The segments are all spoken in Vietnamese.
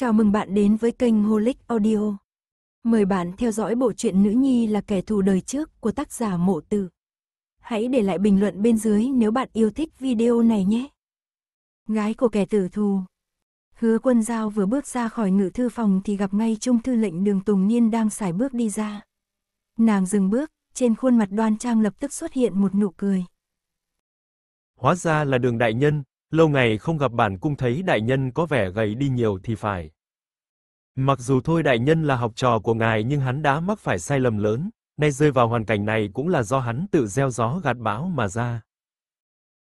Chào mừng bạn đến với kênh Holic Audio. Mời bạn theo dõi bộ truyện Nữ Nhi là kẻ thù đời trước của tác giả Mộ Tử. Hãy để lại bình luận bên dưới nếu bạn yêu thích video này nhé. Gái của kẻ tử thù Hứa quân giao vừa bước ra khỏi ngự thư phòng thì gặp ngay trung thư lệnh đường Tùng Niên đang xài bước đi ra. Nàng dừng bước, trên khuôn mặt đoan trang lập tức xuất hiện một nụ cười. Hóa ra là đường đại nhân, Lâu ngày không gặp bản cung thấy đại nhân có vẻ gầy đi nhiều thì phải. Mặc dù thôi đại nhân là học trò của ngài nhưng hắn đã mắc phải sai lầm lớn, nay rơi vào hoàn cảnh này cũng là do hắn tự gieo gió gặt bão mà ra.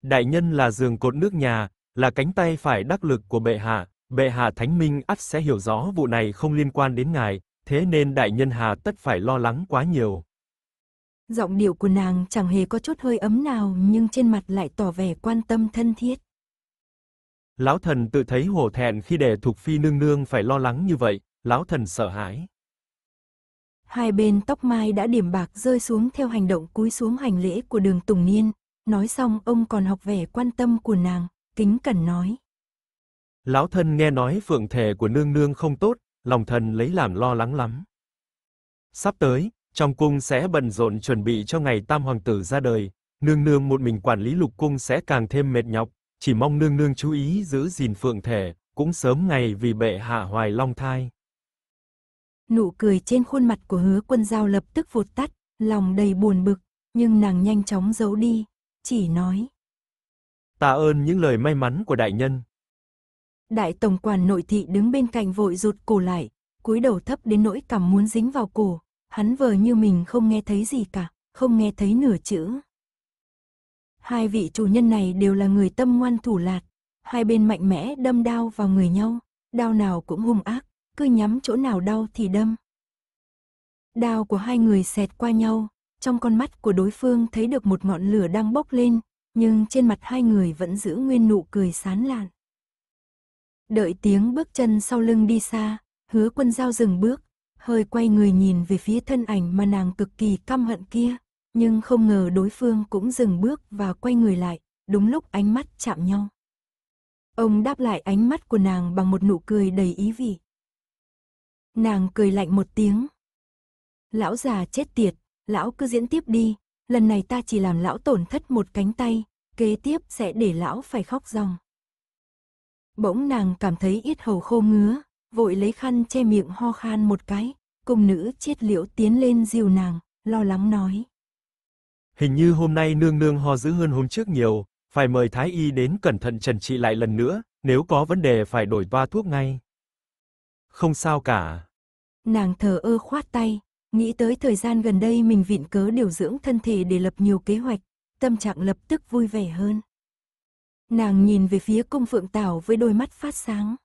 Đại nhân là giường cột nước nhà, là cánh tay phải đắc lực của bệ hạ, bệ hạ Thánh Minh ắt sẽ hiểu rõ vụ này không liên quan đến ngài, thế nên đại nhân hà tất phải lo lắng quá nhiều. Giọng điệu của nàng chẳng hề có chút hơi ấm nào nhưng trên mặt lại tỏ vẻ quan tâm thân thiết. Lão thần tự thấy hổ thẹn khi để Thục Phi nương nương phải lo lắng như vậy, lão thần sợ hãi. Hai bên tóc mai đã điểm bạc rơi xuống theo hành động cúi xuống hành lễ của đường Tùng Niên, nói xong ông còn học vẻ quan tâm của nàng, kính cẩn nói. Lão thần nghe nói phượng thể của nương nương không tốt, lòng thần lấy làm lo lắng lắm. Sắp tới, trong cung sẽ bận rộn chuẩn bị cho ngày tam hoàng tử ra đời, nương nương một mình quản lý lục cung sẽ càng thêm mệt nhọc, chỉ mong nương nương chú ý giữ gìn phượng thể, cũng sớm ngày vì bệ hạ hoài long thai. Nụ cười trên khuôn mặt của hứa quân giao lập tức vụt tắt, lòng đầy buồn bực, nhưng nàng nhanh chóng giấu đi, chỉ nói. Tạ ơn những lời may mắn của đại nhân. Đại tổng quản nội thị đứng bên cạnh vội rụt cổ lại, cúi đầu thấp đến nỗi cảm muốn dính vào cổ, hắn vờ như mình không nghe thấy gì cả, không nghe thấy nửa chữ. Hai vị chủ nhân này đều là người tâm ngoan thủ lạt, hai bên mạnh mẽ đâm đao vào người nhau, đao nào cũng hung ác, cứ nhắm chỗ nào đau thì đâm. Đao của hai người xẹt qua nhau, trong con mắt của đối phương thấy được một ngọn lửa đang bốc lên, nhưng trên mặt hai người vẫn giữ nguyên nụ cười sán lạn. Đợi tiếng bước chân sau lưng đi xa, hứa quân giao dừng bước, hơi quay người nhìn về phía thân ảnh mà nàng cực kỳ căm hận kia, nhưng không ngờ đối phương cũng dừng bước và quay người lại, đúng lúc ánh mắt chạm nhau. Ông đáp lại ánh mắt của nàng bằng một nụ cười đầy ý vị. Nàng cười lạnh một tiếng. Lão già chết tiệt, lão cứ diễn tiếp đi, lần này ta chỉ làm lão tổn thất một cánh tay, kế tiếp sẽ để lão phải khóc ròng. Bỗng nàng cảm thấy ít hầu khô ngứa, vội lấy khăn che miệng ho khan một cái, cung nữ chết liễu tiến lên dìu nàng, lo lắng nói hình như hôm nay nương nương ho dữ hơn hôm trước nhiều, phải mời thái y đến cẩn thận trần trị lại lần nữa, nếu có vấn đề phải đổi toa thuốc ngay. Không sao cả. Nàng thờ ơ khoát tay, nghĩ tới thời gian gần đây mình vịn cớ điều dưỡng thân thể để lập nhiều kế hoạch, tâm trạng lập tức vui vẻ hơn. Nàng nhìn về phía cung phượng tảo với đôi mắt phát sáng.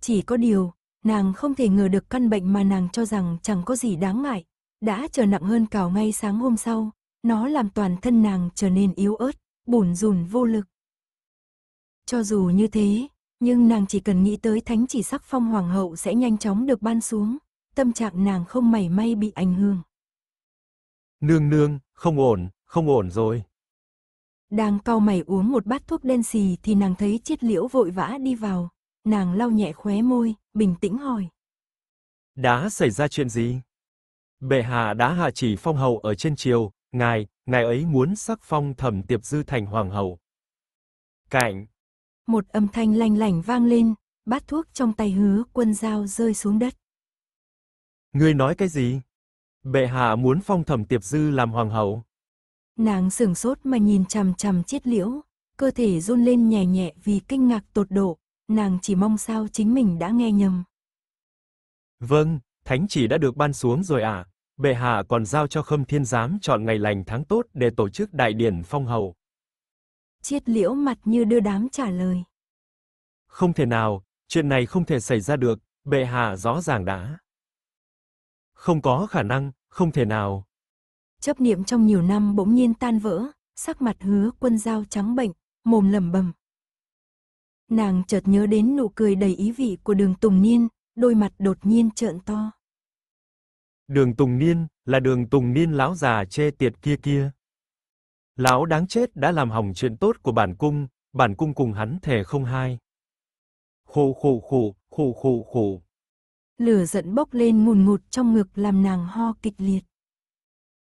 Chỉ có điều, nàng không thể ngờ được căn bệnh mà nàng cho rằng chẳng có gì đáng ngại, đã trở nặng hơn cào ngay sáng hôm sau, nó làm toàn thân nàng trở nên yếu ớt, bủn rùn vô lực. Cho dù như thế, nhưng nàng chỉ cần nghĩ tới thánh chỉ sắc phong hoàng hậu sẽ nhanh chóng được ban xuống, tâm trạng nàng không mảy may bị ảnh hưởng. Nương nương, không ổn, không ổn rồi. Đang cau mày uống một bát thuốc đen xì thì nàng thấy chiết liễu vội vã đi vào. Nàng lau nhẹ khóe môi, bình tĩnh hỏi. Đã xảy ra chuyện gì? Bệ hạ đã hạ chỉ phong hầu ở trên triều, ngài, ngài ấy muốn sắc phong thẩm tiệp dư thành hoàng hậu. Cạnh. Một âm thanh lanh lảnh vang lên, bát thuốc trong tay hứa quân dao rơi xuống đất. Ngươi nói cái gì? Bệ hạ muốn phong thẩm tiệp dư làm hoàng hậu. Nàng sửng sốt mà nhìn chằm chằm chiết liễu, cơ thể run lên nhẹ nhẹ vì kinh ngạc tột độ, nàng chỉ mong sao chính mình đã nghe nhầm. Vâng, thánh chỉ đã được ban xuống rồi à? Bệ hạ còn giao cho Khâm Thiên Giám chọn ngày lành tháng tốt để tổ chức đại điển phong hầu. Triết liễu mặt như đưa đám trả lời. Không thể nào, chuyện này không thể xảy ra được, bệ hạ rõ ràng đã. Không có khả năng, không thể nào. Chấp niệm trong nhiều năm bỗng nhiên tan vỡ, sắc mặt hứa quân dao trắng bệnh, mồm lẩm bẩm. Nàng chợt nhớ đến nụ cười đầy ý vị của đường Tùng Niên, đôi mặt đột nhiên trợn to. Đường Tùng Niên, là đường Tùng Niên lão già chê tiệt kia kia. Lão đáng chết đã làm hỏng chuyện tốt của bản cung, bản cung cùng hắn thề không hai. Khổ khổ khổ, khổ khổ khổ. Lửa giận bốc lên ngùn ngụt trong ngực làm nàng ho kịch liệt.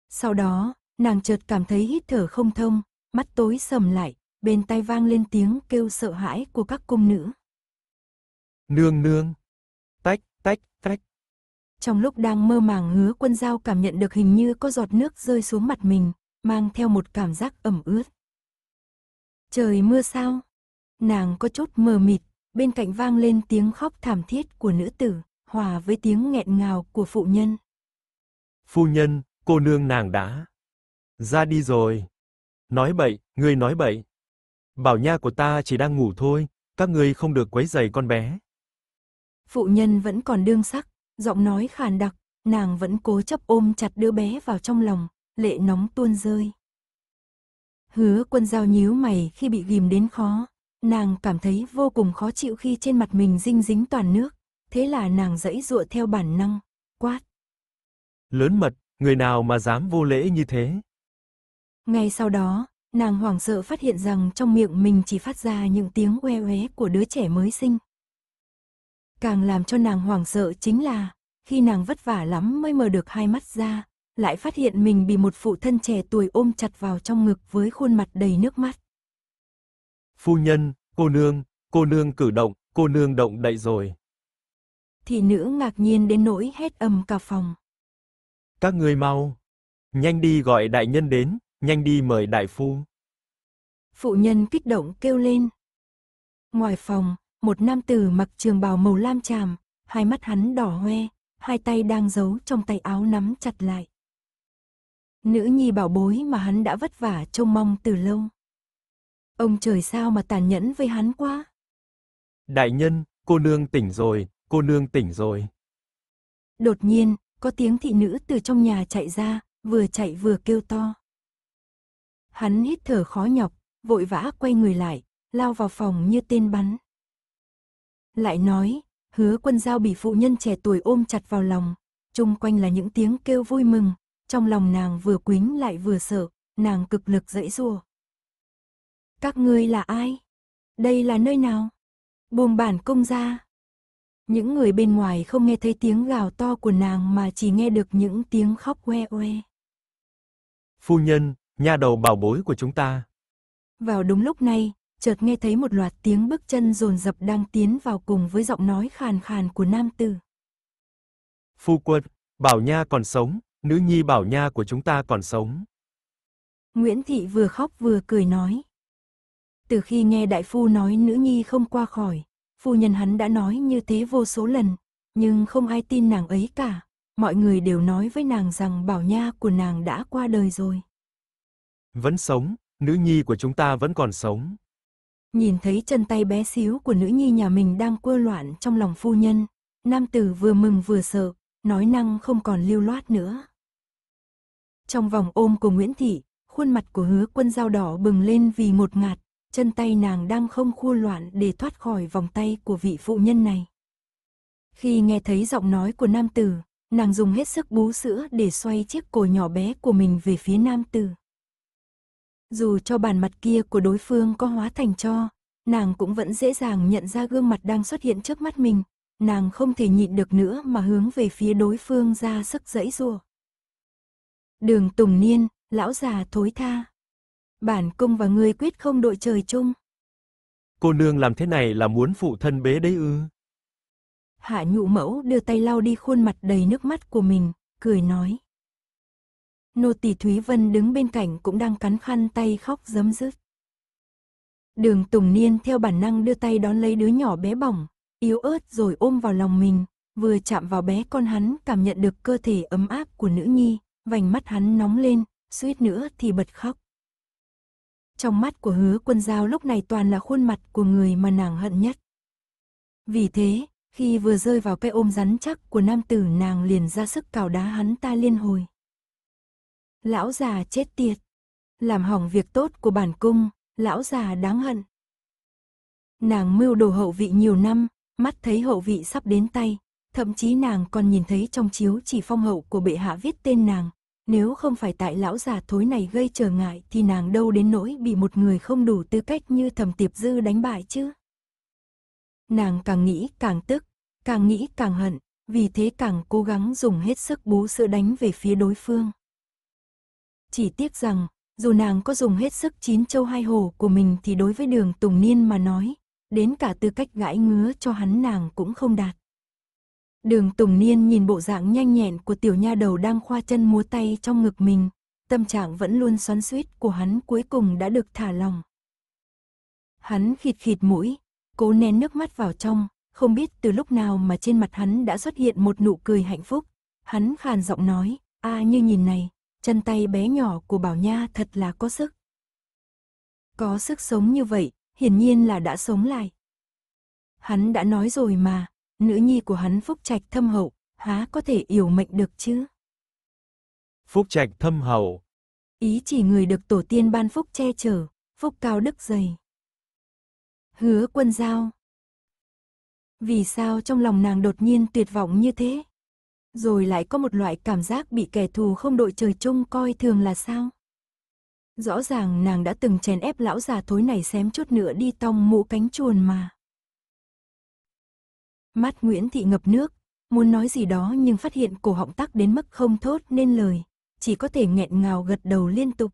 Sau đó, nàng chợt cảm thấy hít thở không thông, mắt tối sầm lại, bên tai vang lên tiếng kêu sợ hãi của các cung nữ. Nương nương, trong lúc đang mơ màng hứa quân giao cảm nhận được hình như có giọt nước rơi xuống mặt mình, mang theo một cảm giác ẩm ướt. Trời mưa sao? Nàng có chút mờ mịt, bên cạnh vang lên tiếng khóc thảm thiết của nữ tử, hòa với tiếng nghẹn ngào của phụ nhân. Phu nhân, cô nương nàng đã ra đi rồi. Nói bậy, ngươi nói bậy. Bảo nha của ta chỉ đang ngủ thôi, các ngươi không được quấy rầy con bé. Phụ nhân vẫn còn đương sắc, Giọng nói khàn đặc, nàng vẫn cố chấp ôm chặt đứa bé vào trong lòng, lệ nóng tuôn rơi. Hứa quân giao nhíu mày khi bị ghìm đến khó, nàng cảm thấy vô cùng khó chịu khi trên mặt mình dinh dính toàn nước, thế là nàng dẫy dụa theo bản năng, quát. Lớn mật, người nào mà dám vô lễ như thế? Ngay sau đó, nàng hoảng sợ phát hiện rằng trong miệng mình chỉ phát ra những tiếng oe oé của đứa trẻ mới sinh. Càng làm cho nàng hoảng sợ chính là, khi nàng vất vả lắm mới mở được hai mắt ra, lại phát hiện mình bị một phụ thân trẻ tuổi ôm chặt vào trong ngực với khuôn mặt đầy nước mắt. Phu nhân, cô nương, cô nương cử động, cô nương động đậy rồi. Thị nữ ngạc nhiên đến nỗi hét ầm cả phòng. Các người mau, nhanh đi gọi đại nhân đến, nhanh đi mời đại phu. Phụ nhân kích động kêu lên. Ngoài phòng, một nam tử mặc trường bào màu lam chàm, hai mắt hắn đỏ hoe, hai tay đang giấu trong tay áo nắm chặt lại. Nữ nhi bảo bối mà hắn đã vất vả trông mong từ lâu. Ông trời sao mà tàn nhẫn với hắn quá. Đại nhân, cô nương tỉnh rồi, cô nương tỉnh rồi. Đột nhiên, có tiếng thị nữ từ trong nhà chạy ra, vừa chạy vừa kêu to. Hắn hít thở khó nhọc, vội vã quay người lại, lao vào phòng như tên bắn. Lại nói, hứa quân giao bị phụ nhân trẻ tuổi ôm chặt vào lòng, chung quanh là những tiếng kêu vui mừng, trong lòng nàng vừa quính lại vừa sợ, nàng cực lực dãy rùa. Các ngươi là ai? Đây là nơi nào? Buông bản công ra. Những người bên ngoài không nghe thấy tiếng gào to của nàng mà chỉ nghe được những tiếng khóc oe oe. Phu nhân, nha đầu bảo bối của chúng ta. Vào đúng lúc này, chợt nghe thấy một loạt tiếng bước chân rồn rập đang tiến vào cùng với giọng nói khàn khàn của nam tử. Phu quân, Bảo Nha còn sống, nữ nhi Bảo Nha của chúng ta còn sống. Nguyễn Thị vừa khóc vừa cười nói. Từ khi nghe đại phu nói nữ nhi không qua khỏi, phu nhân hắn đã nói như thế vô số lần, nhưng không ai tin nàng ấy cả. Mọi người đều nói với nàng rằng Bảo Nha của nàng đã qua đời rồi. Vẫn sống, nữ nhi của chúng ta vẫn còn sống. Nhìn thấy chân tay bé xíu của nữ nhi nhà mình đang quơ loạn trong lòng phu nhân, nam tử vừa mừng vừa sợ, nói năng không còn lưu loát nữa. Trong vòng ôm của Nguyễn Thị, khuôn mặt của hứa quân dao đỏ bừng lên vì một ngạt, chân tay nàng đang không khua loạn để thoát khỏi vòng tay của vị phụ nhân này. Khi nghe thấy giọng nói của nam tử, nàng dùng hết sức bú sữa để xoay chiếc cổ nhỏ bé của mình về phía nam tử. Dù cho bàn mặt kia của đối phương có hóa thành cho, nàng cũng vẫn dễ dàng nhận ra gương mặt đang xuất hiện trước mắt mình. Nàng không thể nhịn được nữa mà hướng về phía đối phương ra sức dẫy rùa. Đường Tùng Niên, lão già thối tha. Bản cung và người quyết không đội trời chung. Cô nương làm thế này là muốn phụ thân bế đấy ư. Hạ nhụ mẫu đưa tay lau đi khuôn mặt đầy nước mắt của mình, cười nói nô tỳ Thúy Vân đứng bên cạnh cũng đang cắn khăn tay khóc giấm dứt. Đường Tùng Niên theo bản năng đưa tay đón lấy đứa nhỏ bé bỏng, yếu ớt rồi ôm vào lòng mình, vừa chạm vào bé con hắn cảm nhận được cơ thể ấm áp của nữ nhi, vành mắt hắn nóng lên, suýt nữa thì bật khóc. Trong mắt của hứa quân giao lúc này toàn là khuôn mặt của người mà nàng hận nhất. Vì thế, khi vừa rơi vào cái ôm rắn chắc của nam tử nàng liền ra sức cào đá hắn ta liên hồi. Lão già chết tiệt. Làm hỏng việc tốt của bản cung, lão già đáng hận. Nàng mưu đồ hậu vị nhiều năm, mắt thấy hậu vị sắp đến tay, thậm chí nàng còn nhìn thấy trong chiếu chỉ phong hậu của bệ hạ viết tên nàng. Nếu không phải tại lão già thối này gây trở ngại thì nàng đâu đến nỗi bị một người không đủ tư cách như thẩm tiệp dư đánh bại chứ. Nàng càng nghĩ càng tức, càng nghĩ càng hận, vì thế càng cố gắng dùng hết sức bú sữa đánh về phía đối phương. Chỉ tiếc rằng, dù nàng có dùng hết sức chín châu hai hồ của mình thì đối với đường Tùng Niên mà nói, đến cả tư cách gãi ngứa cho hắn nàng cũng không đạt. Đường Tùng Niên nhìn bộ dạng nhanh nhẹn của tiểu nha đầu đang khoa chân múa tay trong ngực mình, tâm trạng vẫn luôn xoắn suýt của hắn cuối cùng đã được thả lòng. Hắn khịt khịt mũi, cố nén nước mắt vào trong, không biết từ lúc nào mà trên mặt hắn đã xuất hiện một nụ cười hạnh phúc. Hắn khàn giọng nói, a như nhìn này, chân tay bé nhỏ của Bảo Nha thật là có sức. Có sức sống như vậy, hiển nhiên là đã sống lại. Hắn đã nói rồi mà, nữ nhi của hắn phúc trạch thâm hậu, há có thể yểu mệnh được chứ? Phúc trạch thâm hậu. Ý chỉ người được tổ tiên ban phúc che chở, phúc cao đức dày. Hứa quân giao. Vì sao trong lòng nàng đột nhiên tuyệt vọng như thế? rồi lại có một loại cảm giác bị kẻ thù không đội trời chung coi thường là sao? Rõ ràng nàng đã từng chèn ép lão già thối này xém chút nữa đi tòng mũ cánh chuồn mà. Mắt Nguyễn Thị ngập nước, muốn nói gì đó nhưng phát hiện cổ họng tắc đến mức không thốt nên lời, chỉ có thể nghẹn ngào gật đầu liên tục.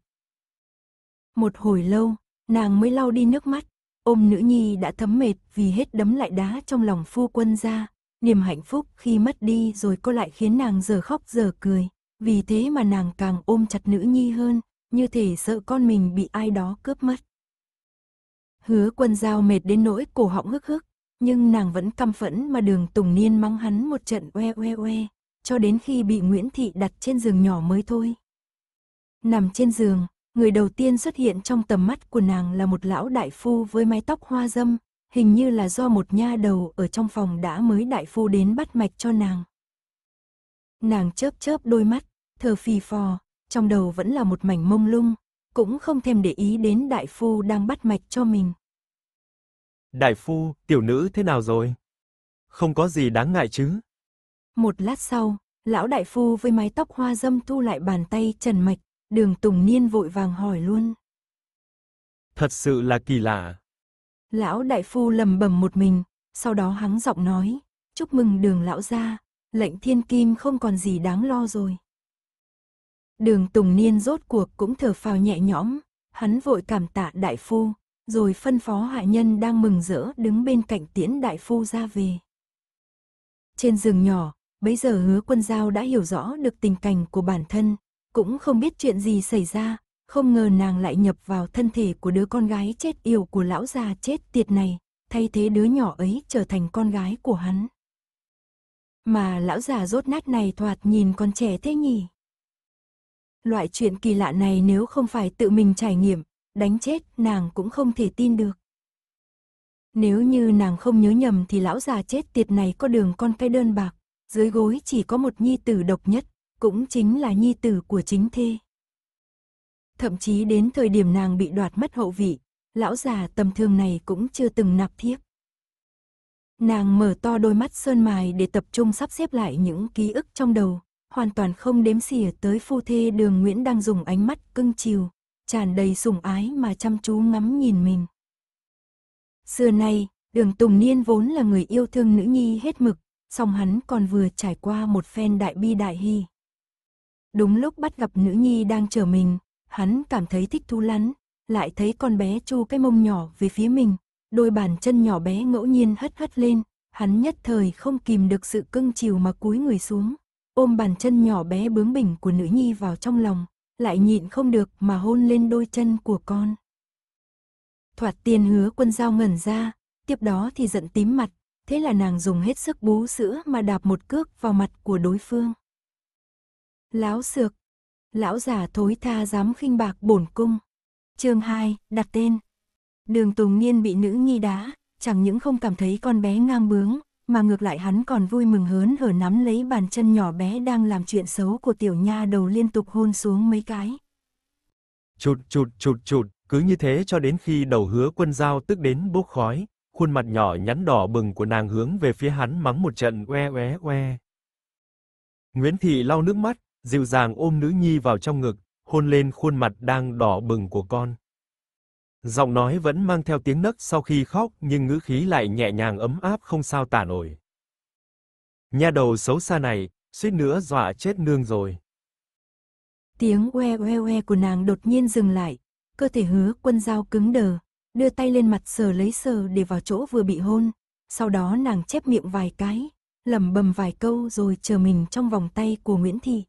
Một hồi lâu, nàng mới lau đi nước mắt, ôm nữ nhi đã thấm mệt vì hết đấm lại đá trong lòng phu quân ra, Niềm hạnh phúc khi mất đi rồi cô lại khiến nàng giờ khóc giờ cười. Vì thế mà nàng càng ôm chặt nữ nhi hơn, như thể sợ con mình bị ai đó cướp mất. Hứa quân giao mệt đến nỗi cổ họng hức hức, nhưng nàng vẫn căm phẫn mà đường Tùng Niên mắng hắn một trận oe oe oe, cho đến khi bị Nguyễn Thị đặt trên giường nhỏ mới thôi. Nằm trên giường, người đầu tiên xuất hiện trong tầm mắt của nàng là một lão đại phu với mái tóc hoa dâm, hình như là do một nha đầu ở trong phòng đã mới đại phu đến bắt mạch cho nàng. Nàng chớp chớp đôi mắt, thờ phì phò, trong đầu vẫn là một mảnh mông lung, cũng không thèm để ý đến đại phu đang bắt mạch cho mình. Đại phu, tiểu nữ thế nào rồi? Không có gì đáng ngại chứ? Một lát sau, lão đại phu với mái tóc hoa dâm thu lại bàn tay trần mạch, đường Tùng Niên vội vàng hỏi luôn. Thật sự là kỳ lạ, Lão đại phu lầm bầm một mình, sau đó hắng giọng nói, chúc mừng đường lão gia, lệnh thiên kim không còn gì đáng lo rồi. Đường Tùng Niên rốt cuộc cũng thở phào nhẹ nhõm, hắn vội cảm tạ đại phu, rồi phân phó hạ nhân đang mừng rỡ đứng bên cạnh tiễn đại phu ra về. Trên giường nhỏ, bấy giờ hứa quân giao đã hiểu rõ được tình cảnh của bản thân, cũng không biết chuyện gì xảy ra, không ngờ nàng lại nhập vào thân thể của đứa con gái chết yêu của lão già chết tiệt này, thay thế đứa nhỏ ấy trở thành con gái của hắn. Mà lão già rốt nát này thoạt nhìn con trẻ thế nhỉ? Loại chuyện kỳ lạ này nếu không phải tự mình trải nghiệm, đánh chết nàng cũng không thể tin được. Nếu như nàng không nhớ nhầm thì lão già chết tiệt này có đường con cái đơn bạc, dưới gối chỉ có một nhi tử độc nhất, cũng chính là nhi tử của chính thê thậm chí đến thời điểm nàng bị đoạt mất hậu vị, lão già tầm thương này cũng chưa từng nạp thiếp. Nàng mở to đôi mắt sơn mài để tập trung sắp xếp lại những ký ức trong đầu, hoàn toàn không đếm xỉa tới phu thê đường Nguyễn đang dùng ánh mắt cưng chiều, tràn đầy sủng ái mà chăm chú ngắm nhìn mình. Xưa nay, đường Tùng Niên vốn là người yêu thương nữ nhi hết mực, song hắn còn vừa trải qua một phen đại bi đại hy. Đúng lúc bắt gặp nữ nhi đang chờ mình, hắn cảm thấy thích thú lắm, lại thấy con bé chu cái mông nhỏ về phía mình, đôi bàn chân nhỏ bé ngẫu nhiên hất hất lên, hắn nhất thời không kìm được sự cưng chiều mà cúi người xuống, ôm bàn chân nhỏ bé bướng bỉnh của nữ nhi vào trong lòng, lại nhịn không được mà hôn lên đôi chân của con. Thoạt tiền hứa quân giao ngẩn ra, tiếp đó thì giận tím mặt, thế là nàng dùng hết sức bú sữa mà đạp một cước vào mặt của đối phương. Láo xược, lão giả thối tha dám khinh bạc bổn cung. chương 2, đặt tên. Đường Tùng Niên bị nữ nghi đá, chẳng những không cảm thấy con bé ngang bướng, mà ngược lại hắn còn vui mừng hớn hở nắm lấy bàn chân nhỏ bé đang làm chuyện xấu của tiểu nha đầu liên tục hôn xuống mấy cái. Chụt chụt chụt chụt, cứ như thế cho đến khi đầu hứa quân dao tức đến bốc khói, khuôn mặt nhỏ nhắn đỏ bừng của nàng hướng về phía hắn mắng một trận oe oe oe. Nguyễn Thị lau nước mắt, dịu dàng ôm nữ nhi vào trong ngực, hôn lên khuôn mặt đang đỏ bừng của con. Giọng nói vẫn mang theo tiếng nấc sau khi khóc, nhưng ngữ khí lại nhẹ nhàng ấm áp không sao tả nổi. Nha đầu xấu xa này, suýt nữa dọa chết nương rồi. Tiếng oe oe oe của nàng đột nhiên dừng lại, cơ thể hứa quân dao cứng đờ, đưa tay lên mặt sờ lấy sờ để vào chỗ vừa bị hôn, sau đó nàng chép miệng vài cái, lẩm bẩm vài câu rồi chờ mình trong vòng tay của Nguyễn Thị.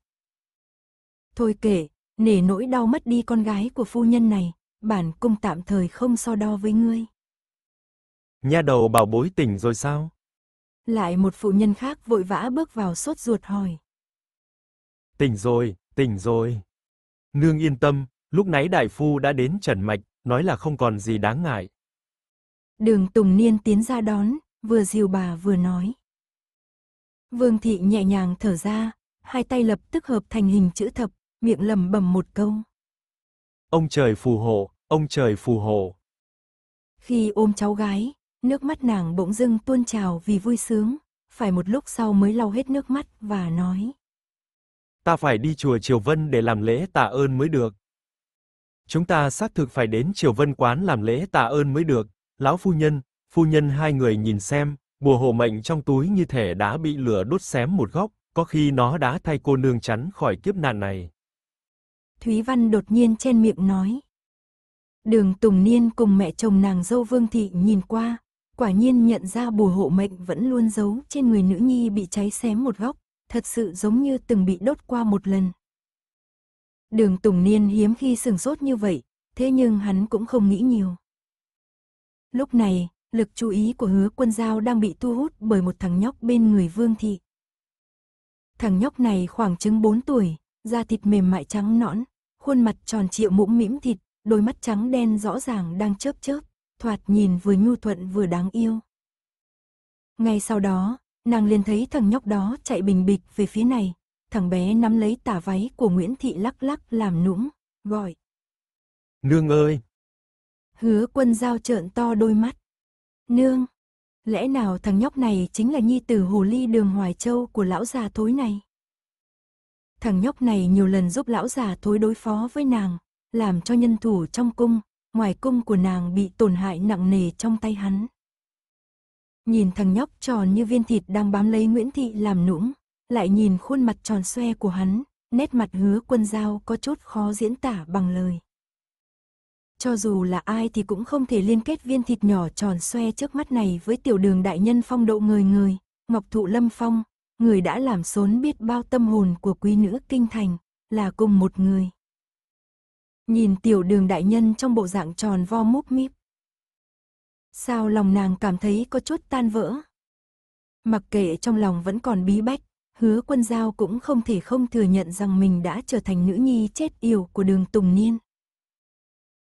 Thôi kể, nể nỗi đau mất đi con gái của phu nhân này, bản cung tạm thời không so đo với ngươi. Nha đầu bảo bối tỉnh rồi sao? Lại một phụ nhân khác vội vã bước vào sốt ruột hỏi. Tỉnh rồi, tỉnh rồi. Nương yên tâm, lúc nãy đại phu đã đến trần mạch, nói là không còn gì đáng ngại. Đường Tùng Niên tiến ra đón, vừa dìu bà vừa nói. Vương Thị nhẹ nhàng thở ra, hai tay lập tức hợp thành hình chữ thập, miệng lầm bầm một câu. Ông trời phù hộ, ông trời phù hộ. Khi ôm cháu gái, nước mắt nàng bỗng dưng tuôn trào vì vui sướng, phải một lúc sau mới lau hết nước mắt và nói. Ta phải đi chùa Triều Vân để làm lễ tạ ơn mới được. Chúng ta xác thực phải đến Triều Vân quán làm lễ tạ ơn mới được, lão phu nhân, phu nhân hai người nhìn xem, bùa hộ mệnh trong túi như thể đã bị lửa đốt xém một góc, có khi nó đã thay cô nương chắn khỏi kiếp nạn này. Thúy Văn đột nhiên chen miệng nói. Đường Tùng Niên cùng mẹ chồng nàng dâu Vương Thị nhìn qua, quả nhiên nhận ra bùa hộ mệnh vẫn luôn giấu trên người nữ nhi bị cháy xém một góc, thật sự giống như từng bị đốt qua một lần. Đường Tùng Niên hiếm khi sừng sốt như vậy, thế nhưng hắn cũng không nghĩ nhiều. Lúc này, lực chú ý của hứa quân giao đang bị thu hút bởi một thằng nhóc bên người Vương Thị. Thằng nhóc này khoảng chứng 4 tuổi, da thịt mềm mại trắng nõn, khuôn mặt tròn trịa mũm mĩm thịt, đôi mắt trắng đen rõ ràng đang chớp chớp, thoạt nhìn vừa nhu thuận vừa đáng yêu. Ngay sau đó, nàng liền thấy thằng nhóc đó chạy bình bịch về phía này, thằng bé nắm lấy tả váy của Nguyễn Thị lắc lắc làm nũng, gọi. Nương ơi! Hứa quân giao trợn to đôi mắt. Nương! Lẽ nào thằng nhóc này chính là nhi tử hồ ly đường Hoài Châu của lão già thối này? Thằng nhóc này nhiều lần giúp lão già thối đối phó với nàng, làm cho nhân thủ trong cung, ngoài cung của nàng bị tổn hại nặng nề trong tay hắn. Nhìn thằng nhóc tròn như viên thịt đang bám lấy Nguyễn Thị làm nũng, lại nhìn khuôn mặt tròn xoe của hắn, nét mặt hứa quân giao có chút khó diễn tả bằng lời. Cho dù là ai thì cũng không thể liên kết viên thịt nhỏ tròn xoe trước mắt này với tiểu đường đại nhân phong độ người người, ngọc thụ lâm phong, người đã làm xốn biết bao tâm hồn của quý nữ kinh thành, là cùng một người. Nhìn tiểu đường đại nhân trong bộ dạng tròn vo múp míp. Sao lòng nàng cảm thấy có chút tan vỡ? Mặc kệ trong lòng vẫn còn bí bách, hứa quân giao cũng không thể không thừa nhận rằng mình đã trở thành nữ nhi chết yêu của đường Tùng Niên.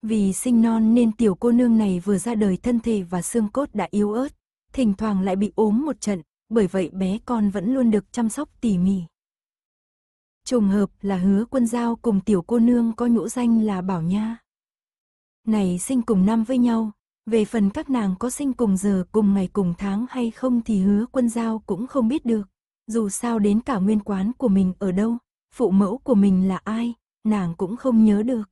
Vì sinh non nên tiểu cô nương này vừa ra đời thân thể và xương cốt đã yếu ớt, thỉnh thoảng lại bị ốm một trận, bởi vậy bé con vẫn luôn được chăm sóc tỉ mỉ. Trùng hợp là hứa quân giao cùng tiểu cô nương có nhũ danh là Bảo Nha. Này sinh cùng năm với nhau, về phần các nàng có sinh cùng giờ cùng ngày cùng tháng hay không thì hứa quân giao cũng không biết được. Dù sao đến cả nguyên quán của mình ở đâu, phụ mẫu của mình là ai, nàng cũng không nhớ được.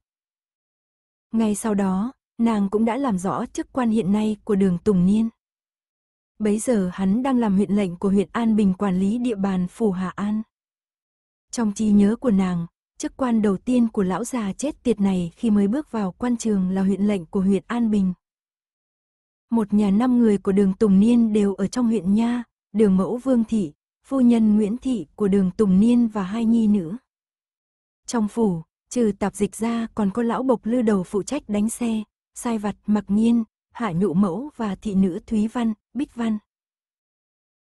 Ngay sau đó, nàng cũng đã làm rõ chức quan hiện nay của đường Tùng Niên. Bấy giờ hắn đang làm huyện lệnh của huyện An Bình quản lý địa bàn Phủ Hà An. Trong trí nhớ của nàng, chức quan đầu tiên của lão già chết tiệt này khi mới bước vào quan trường là huyện lệnh của huyện An Bình. Một nhà năm người của đường Tùng Niên đều ở trong huyện Nha, đường mẫu Vương Thị, phu nhân Nguyễn Thị của đường Tùng Niên và hai nhi nữ. Trong phủ, trừ tạp dịch ra còn có lão bộc lư đầu phụ trách đánh xe, sai vặt mặc nhiên, hạ nhụ mẫu và thị nữ Thúy Văn, Bích Văn.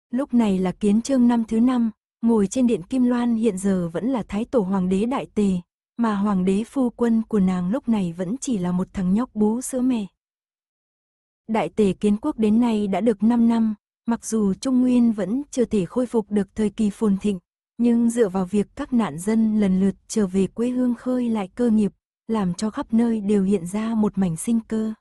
Lúc này là kiến trương năm thứ năm, ngồi trên điện Kim Loan hiện giờ vẫn là Thái Tổ Hoàng đế Đại Tề, mà Hoàng đế phu quân của nàng lúc này vẫn chỉ là một thằng nhóc bú sữa mẹ. Đại Tề kiến quốc đến nay đã được 5 năm, mặc dù Trung Nguyên vẫn chưa thể khôi phục được thời kỳ phồn thịnh, nhưng dựa vào việc các nạn dân lần lượt trở về quê hương khơi lại cơ nghiệp, làm cho khắp nơi đều hiện ra một mảnh sinh cơ.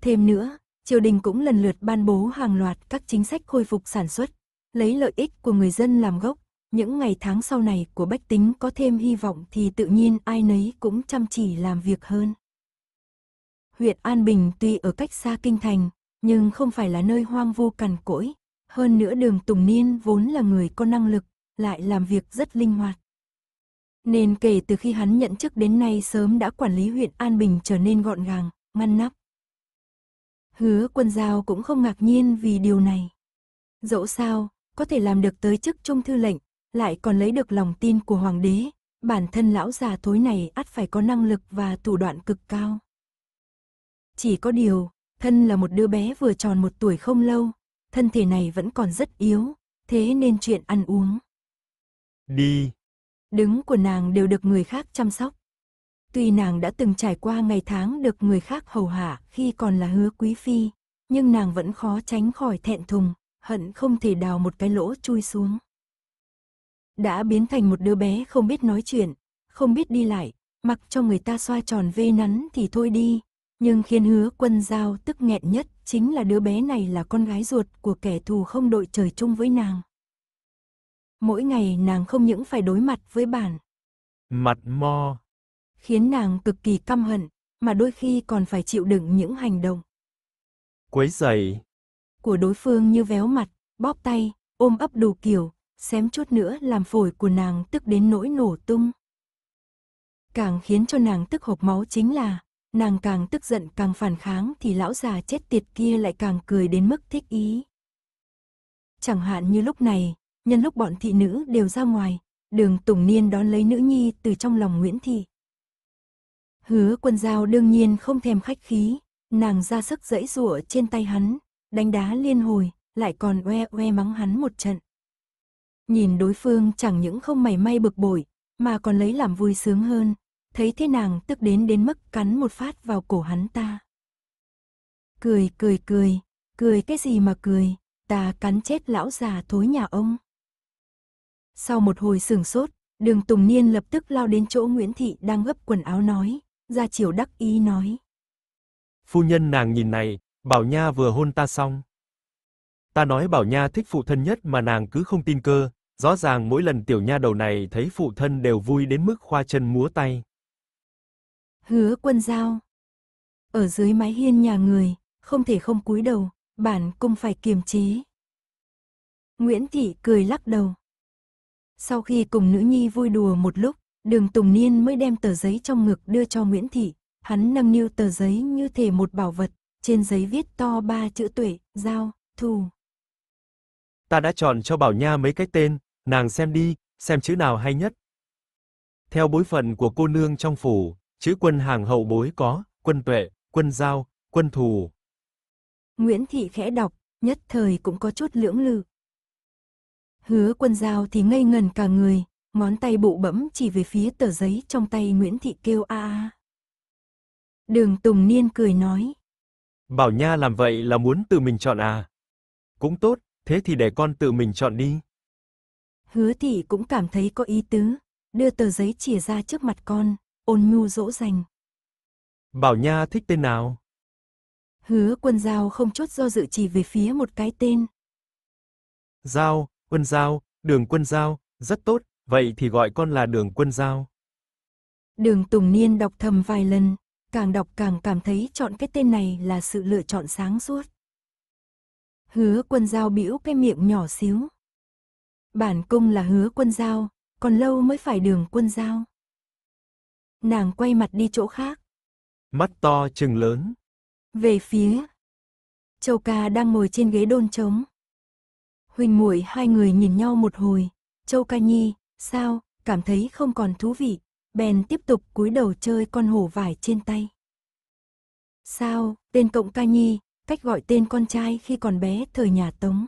Thêm nữa, triều đình cũng lần lượt ban bố hàng loạt các chính sách khôi phục sản xuất, lấy lợi ích của người dân làm gốc. Những ngày tháng sau này của bách tính có thêm hy vọng thì tự nhiên ai nấy cũng chăm chỉ làm việc hơn. Huyện An Bình tuy ở cách xa kinh thành, nhưng không phải là nơi hoang vu cằn cỗi. Hơn nữa đường Tùng Niên vốn là người có năng lực, lại làm việc rất linh hoạt. Nên kể từ khi hắn nhận chức đến nay sớm đã quản lý huyện An Bình trở nên gọn gàng, ngăn nắp. Hứa quân giao cũng không ngạc nhiên vì điều này. Dẫu sao, có thể làm được tới chức trung thư lệnh, lại còn lấy được lòng tin của hoàng đế, bản thân lão già thối này ắt phải có năng lực và thủ đoạn cực cao. Chỉ có điều, thân là một đứa bé vừa tròn một tuổi không lâu, thân thể này vẫn còn rất yếu, thế nên chuyện ăn uống. Đi. Đứng của nàng đều được người khác chăm sóc. Tuy nàng đã từng trải qua ngày tháng được người khác hầu hạ khi còn là hứa quý phi, nhưng nàng vẫn khó tránh khỏi thẹn thùng, hận không thể đào một cái lỗ chui xuống. Đã biến thành một đứa bé không biết nói chuyện, không biết đi lại, mặc cho người ta xoa tròn vê nắn thì thôi đi, nhưng khiến hứa quân giao tức nghẹn nhất chính là đứa bé này là con gái ruột của kẻ thù không đội trời chung với nàng. Mỗi ngày nàng không những phải đối mặt với bản. Mặt mo, khiến nàng cực kỳ căm hận, mà đôi khi còn phải chịu đựng những hành động. Quấy giày của đối phương như véo mặt, bóp tay, ôm ấp đủ kiểu, xém chút nữa làm phổi của nàng tức đến nỗi nổ tung. Càng khiến cho nàng tức hộp máu chính là, nàng càng tức giận càng phản kháng thì lão già chết tiệt kia lại càng cười đến mức thích ý. Chẳng hạn như lúc này, nhân lúc bọn thị nữ đều ra ngoài, đường Tùng Niên đón lấy nữ nhi từ trong lòng Nguyễn Thị. Hứa quân dao đương nhiên không thèm khách khí, nàng ra sức dẫy rủa trên tay hắn, đánh đá liên hồi, lại còn oe oe mắng hắn một trận. Nhìn đối phương chẳng những không mảy may bực bội, mà còn lấy làm vui sướng hơn, thấy thế nàng tức đến đến mức cắn một phát vào cổ hắn ta. Cười cười cười, cười cái gì mà cười, ta cắn chết lão già thối nhà ông. Sau một hồi sửng sốt, đường Tùng Niên lập tức lao đến chỗ Nguyễn Thị đang gấp quần áo nói, gia triều đắc ý nói. Phu nhân nàng nhìn này, Bảo Nha vừa hôn ta xong. Ta nói Bảo Nha thích phụ thân nhất mà nàng cứ không tin cơ, rõ ràng mỗi lần tiểu nha đầu này thấy phụ thân đều vui đến mức khoa chân múa tay. Hứa Quân giao Ở dưới mái hiên nhà người, không thể không cúi đầu, bản cung phải kiềm chế. Nguyễn Thị cười lắc đầu. Sau khi cùng nữ nhi vui đùa một lúc, Đường Tùng Niên mới đem tờ giấy trong ngực đưa cho Nguyễn Thị, hắn nâng niu tờ giấy như thể một bảo vật, trên giấy viết to ba chữ tuệ, giao, thù. Ta đã chọn cho Bảo Nha mấy cái tên, nàng xem đi, xem chữ nào hay nhất. Theo bối phận của cô nương trong phủ, chữ quân hàng hậu bối có, quân tuệ, quân giao, quân thù. Nguyễn Thị khẽ đọc, nhất thời cũng có chút lưỡng lự. Hứa quân giao thì ngây ngần cả người, ngón tay bụ bẫm chỉ về phía tờ giấy trong tay Nguyễn Thị kêu a a. Đường Tùng Niên cười nói. Bảo Nha làm vậy là muốn tự mình chọn à? Cũng tốt, thế thì để con tự mình chọn đi. Hứa Thị cũng cảm thấy có ý tứ, đưa tờ giấy chìa ra trước mặt con, ôn nhu dỗ dành. Bảo Nha thích tên nào? Hứa quân giao không chốt do dự chỉ về phía một cái tên. Giao, quân giao, đường quân giao, rất tốt, Vậy thì gọi con là đường quân giao. Đường Tùng Niên đọc thầm vài lần, càng đọc càng cảm thấy chọn cái tên này là sự lựa chọn sáng suốt. Hứa quân giao bĩu cái miệng nhỏ xíu. Bản cung là hứa quân giao, còn lâu mới phải đường quân giao. Nàng quay mặt đi chỗ khác. Mắt to trừng lớn. Về phía. Châu ca đang ngồi trên ghế đôn trống. Huỳnh muội hai người nhìn nhau một hồi. Châu ca nhi, Sao, cảm thấy không còn thú vị, bèn tiếp tục cúi đầu chơi con hổ vải trên tay. Sao, tên cộng ca nhi, cách gọi tên con trai khi còn bé thời nhà Tống.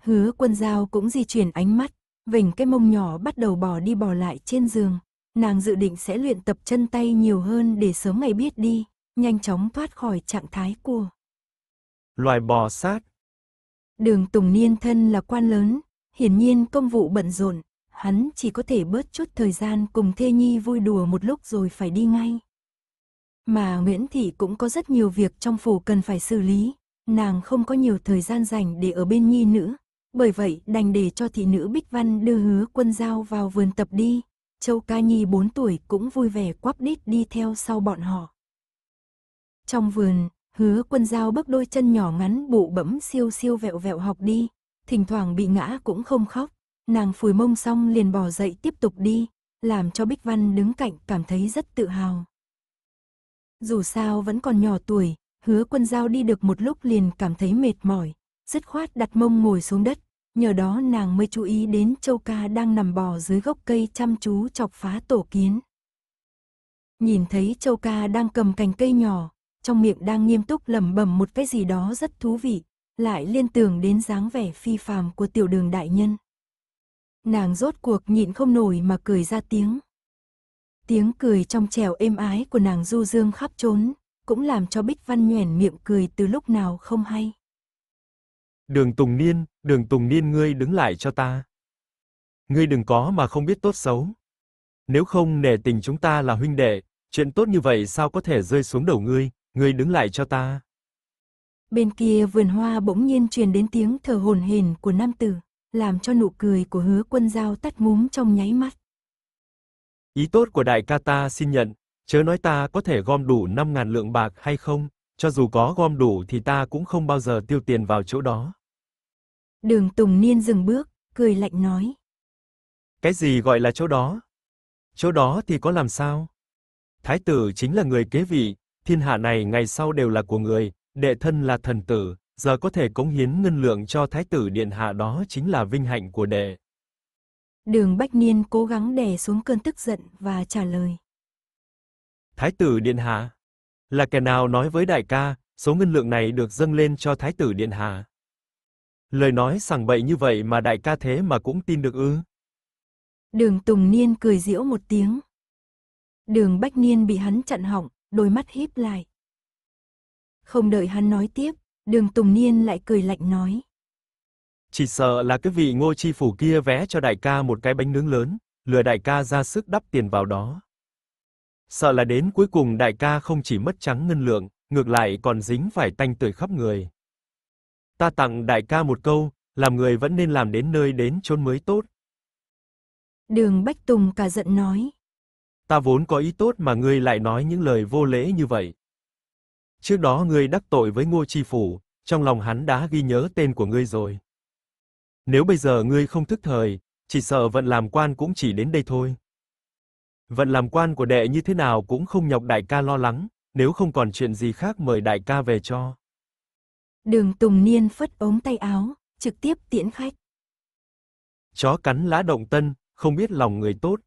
Hứa quân giao cũng di chuyển ánh mắt, vỉnh cái mông nhỏ bắt đầu bò đi bò lại trên giường. Nàng dự định sẽ luyện tập chân tay nhiều hơn để sớm ngày biết đi, nhanh chóng thoát khỏi trạng thái của. Loài bò sát Đường Tùng Niên thân là quan lớn, hiển nhiên công vụ bận rộn, hắn chỉ có thể bớt chút thời gian cùng Thê Nhi vui đùa một lúc rồi phải đi ngay. Mà Nguyễn Thị cũng có rất nhiều việc trong phủ cần phải xử lý, nàng không có nhiều thời gian dành để ở bên Nhi nữ bởi vậy đành để cho thị nữ Bích Văn đưa hứa quân giao vào vườn tập đi, Châu Ca Nhi 4 tuổi cũng vui vẻ quắp đít đi theo sau bọn họ. Trong vườn, hứa quân giao bước đôi chân nhỏ ngắn bụ bẫm siêu siêu vẹo vẹo học đi, thỉnh thoảng bị ngã cũng không khóc, Nàng phủi mông xong liền bỏ dậy tiếp tục đi, làm cho Bích Văn đứng cạnh cảm thấy rất tự hào. Dù sao vẫn còn nhỏ tuổi, hứa quân giao đi được một lúc liền cảm thấy mệt mỏi, dứt khoát đặt mông ngồi xuống đất, nhờ đó nàng mới chú ý đến châu ca đang nằm bò dưới gốc cây chăm chú chọc phá tổ kiến. Nhìn thấy châu ca đang cầm cành cây nhỏ, trong miệng đang nghiêm túc lẩm bẩm một cái gì đó rất thú vị, lại liên tưởng đến dáng vẻ phi phàm của tiểu đường đại nhân nàng rốt cuộc nhịn không nổi mà cười ra tiếng. Tiếng cười trong trẻo êm ái của nàng du dương khắp trốn, cũng làm cho Bích Văn nhoẻn miệng cười từ lúc nào không hay. Đường Tùng Niên, đường Tùng Niên ngươi đứng lại cho ta. Ngươi đừng có mà không biết tốt xấu. Nếu không nể tình chúng ta là huynh đệ, chuyện tốt như vậy sao có thể rơi xuống đầu ngươi, ngươi đứng lại cho ta. Bên kia vườn hoa bỗng nhiên truyền đến tiếng thở hổn hển của nam tử làm cho nụ cười của hứa quân giao tắt ngúm trong nháy mắt. Ý tốt của đại ca ta xin nhận, chớ nói ta có thể gom đủ 5.000 lượng bạc hay không, cho dù có gom đủ thì ta cũng không bao giờ tiêu tiền vào chỗ đó. Đường Tùng Niên dừng bước, cười lạnh nói. Cái gì gọi là chỗ đó? Chỗ đó thì có làm sao? Thái tử chính là người kế vị, thiên hạ này ngày sau đều là của người, đệ thân là thần tử, giờ có thể cống hiến ngân lượng cho Thái tử Điện Hạ đó chính là vinh hạnh của đệ. Đường Bách Niên cố gắng đè xuống cơn tức giận và trả lời. Thái tử Điện Hạ? Là kẻ nào nói với đại ca, số ngân lượng này được dâng lên cho Thái tử Điện Hạ? Lời nói sảng bậy như vậy mà đại ca thế mà cũng tin được ư? Đường Tùng Niên cười giễu một tiếng. Đường Bách Niên bị hắn chặn hỏng, đôi mắt híp lại. Không đợi hắn nói tiếp, Đường Tùng Niên lại cười lạnh nói. Chỉ sợ là cái vị ngô chi phủ kia vé cho đại ca một cái bánh nướng lớn, lừa đại ca ra sức đắp tiền vào đó. Sợ là đến cuối cùng đại ca không chỉ mất trắng ngân lượng, ngược lại còn dính phải tanh tưởi khắp người. Ta tặng đại ca một câu, làm người vẫn nên làm đến nơi đến chốn mới tốt. Đường Bách Tùng cả giận nói. Ta vốn có ý tốt mà ngươi lại nói những lời vô lễ như vậy, Trước đó ngươi đắc tội với Ngô Chi Phủ, trong lòng hắn đã ghi nhớ tên của ngươi rồi. Nếu bây giờ ngươi không thức thời, chỉ sợ vận làm quan cũng chỉ đến đây thôi. Vận làm quan của đệ như thế nào cũng không nhọc đại ca lo lắng, nếu không còn chuyện gì khác mời đại ca về cho. Đường Tùng Niên phất ống tay áo, trực tiếp tiễn khách. Chó cắn lá động tân, không biết lòng người tốt.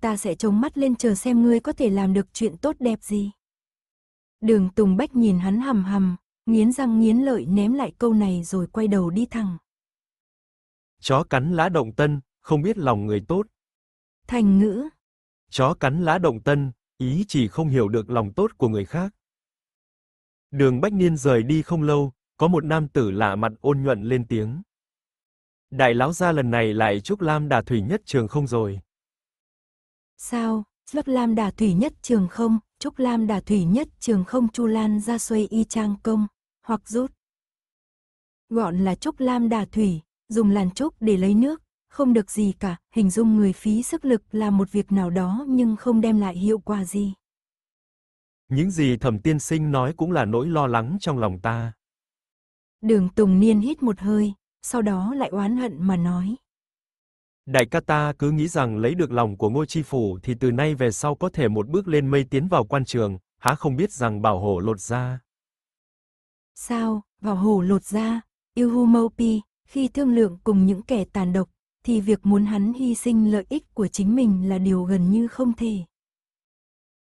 Ta sẽ trông mắt lên chờ xem ngươi có thể làm được chuyện tốt đẹp gì. Đường Tùng Bách nhìn hắn hầm hầm, nghiến răng nghiến lợi ném lại câu này rồi quay đầu đi thẳng. Chó cắn lá động tân, không biết lòng người tốt. Thành ngữ. Chó cắn lá động tân, ý chỉ không hiểu được lòng tốt của người khác. Đường Bách Niên rời đi không lâu, có một nam tử lạ mặt ôn nhuận lên tiếng. Đại lão gia lần này lại chúc Lam Đà Thủy nhất trường không rồi. Sao, lớp Lam Đà Thủy nhất trường không? Trúc Lam đà thủy nhất trường không Chu Lan ra xuôi y trang công, hoặc rút. Gọn là Trúc Lam đà thủy, dùng làn trúc để lấy nước, không được gì cả, hình dung người phí sức lực làm một việc nào đó nhưng không đem lại hiệu quả gì. Những gì thẩm tiên sinh nói cũng là nỗi lo lắng trong lòng ta. Đường Tùng Niên hít một hơi, sau đó lại oán hận mà nói. Đại ca ta cứ nghĩ rằng lấy được lòng của Ngô Chi Phủ thì từ nay về sau có thể một bước lên mây tiến vào quan trường, há không biết rằng bảo hổ lột da. Sao, vào hổ lột da, yêu hù mâu pi, khi thương lượng cùng những kẻ tàn độc, thì việc muốn hắn hy sinh lợi ích của chính mình là điều gần như không thể.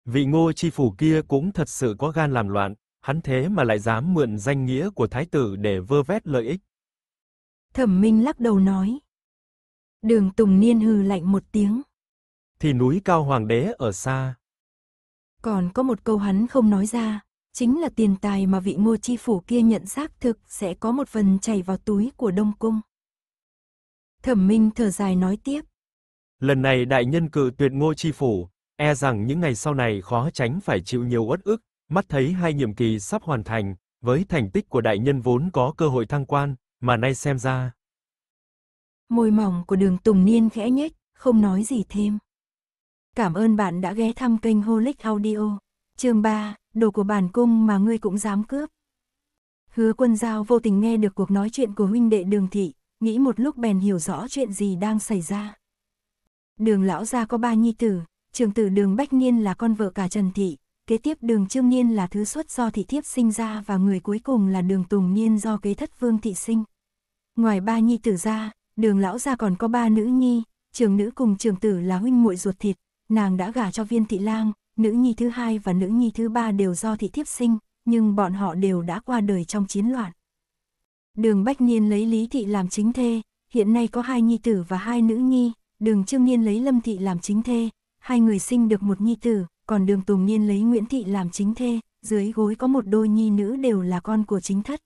Vị ngô chi phủ kia cũng thật sự có gan làm loạn, hắn thế mà lại dám mượn danh nghĩa của thái tử để vơ vét lợi ích. Thẩm Minh lắc đầu nói, Đường Tùng Niên hừ lạnh một tiếng. Thì núi cao hoàng đế ở xa. Còn có một câu hắn không nói ra, chính là tiền tài mà vị ngô chi phủ kia nhận xác thực sẽ có một phần chảy vào túi của Đông Cung. Thẩm Minh thở dài nói tiếp. Lần này đại nhân cự tuyệt ngô chi phủ, e rằng những ngày sau này khó tránh phải chịu nhiều uất ức, mắt thấy hai nhiệm kỳ sắp hoàn thành, với thành tích của đại nhân vốn có cơ hội thăng quan, mà nay xem ra. Môi mỏng của đường Tùng Niên khẽ nhếch, không nói gì thêm. Cảm ơn bạn đã ghé thăm kênh Holic Audio. chương 3, đồ của bản cung mà ngươi cũng dám cướp. Hứa quân giao vô tình nghe được cuộc nói chuyện của huynh đệ đường thị, nghĩ một lúc bèn hiểu rõ chuyện gì đang xảy ra. Đường lão gia có ba nhi tử, trường tử đường Bách Niên là con vợ cả Trần Thị, kế tiếp đường Trương Niên là thứ xuất do thị thiếp sinh ra và người cuối cùng là đường Tùng Niên do kế thất Vương Thị sinh. Ngoài ba nhi tử ra, đường lão gia còn có ba nữ nhi, trường nữ cùng trường tử là huynh muội ruột thịt, nàng đã gả cho viên thị lang, nữ nhi thứ hai và nữ nhi thứ ba đều do thị thiếp sinh, nhưng bọn họ đều đã qua đời trong chiến loạn. Đường Bách Niên lấy Lý Thị làm chính thê, hiện nay có hai nhi tử và hai nữ nhi, đường Trương Niên lấy Lâm Thị làm chính thê, hai người sinh được một nhi tử, còn đường Tùng Niên lấy Nguyễn Thị làm chính thê, dưới gối có một đôi nhi nữ đều là con của chính thất.